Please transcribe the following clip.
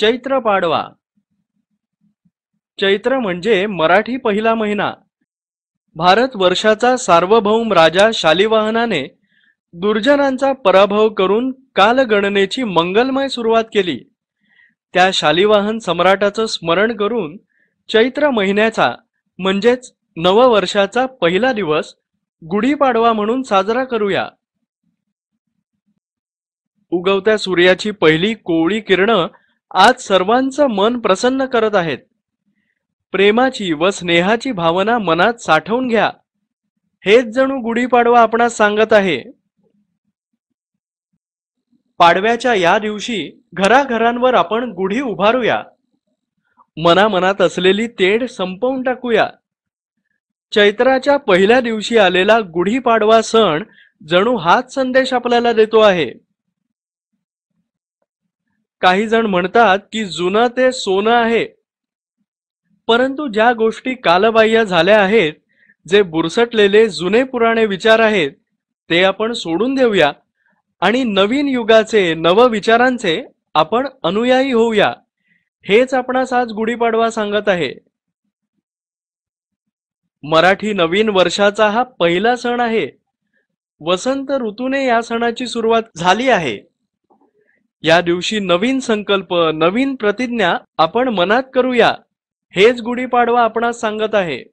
चैत्र पाडवा चैत्र म्हणजे मराठी पहिला महिना भारत वर्षाचा सार्वभौम राजा शालिवाहनाने दुर्जनांचा पराभव करून कालगणनेची मंगलमय सुरुवात केली त्या शालिवाहन सम्राटाचं स्मरण करून चैत्र महिन्याचा म्हणजेच नववर्षाचा पहिला दिवस गुढीपाडवा म्हणून साजरा करूया उगवत्या सूर्याची पहिली कोवळी किरणं आज सर्वांचं मन प्रसन्न करत आहेत प्रेमाची व स्नेहाची भावना मनात साठवून घ्या हेच जणू गुढीपाडवा आपण सांगत आहे पाडव्याच्या या दिवशी घराघरांवर आपण गुढी उभारूया मनामनात असलेली तेढ संपवून टाकूया चैत्राच्या पहिल्या दिवशी आलेला गुढीपाडवा सण जणू हाच संदेश आपल्याला देतो आहे काही जण म्हणतात की जुनं ते सोनं आहे परंतु ज्या गोष्टी कालबाह्य झाल्या आहेत जे बुरसटलेले जुने पुराणे विचार आहेत ते आपण सोडून देऊया आणि नवीन युगाचे नव विचारांचे आपण अनुयायी होऊया हेच आपणास आज गुढीपाडवा सांगत आहे मराठी नवीन वर्षाचा हा पहिला सण आहे वसंत ऋतूने या सणाची सुरुवात झाली आहे या दिवशी नवीन संकल्प नवीन प्रतिज्ञा आपण मनात करूया हेच गुढीपाडवा आपणास सांगत आहे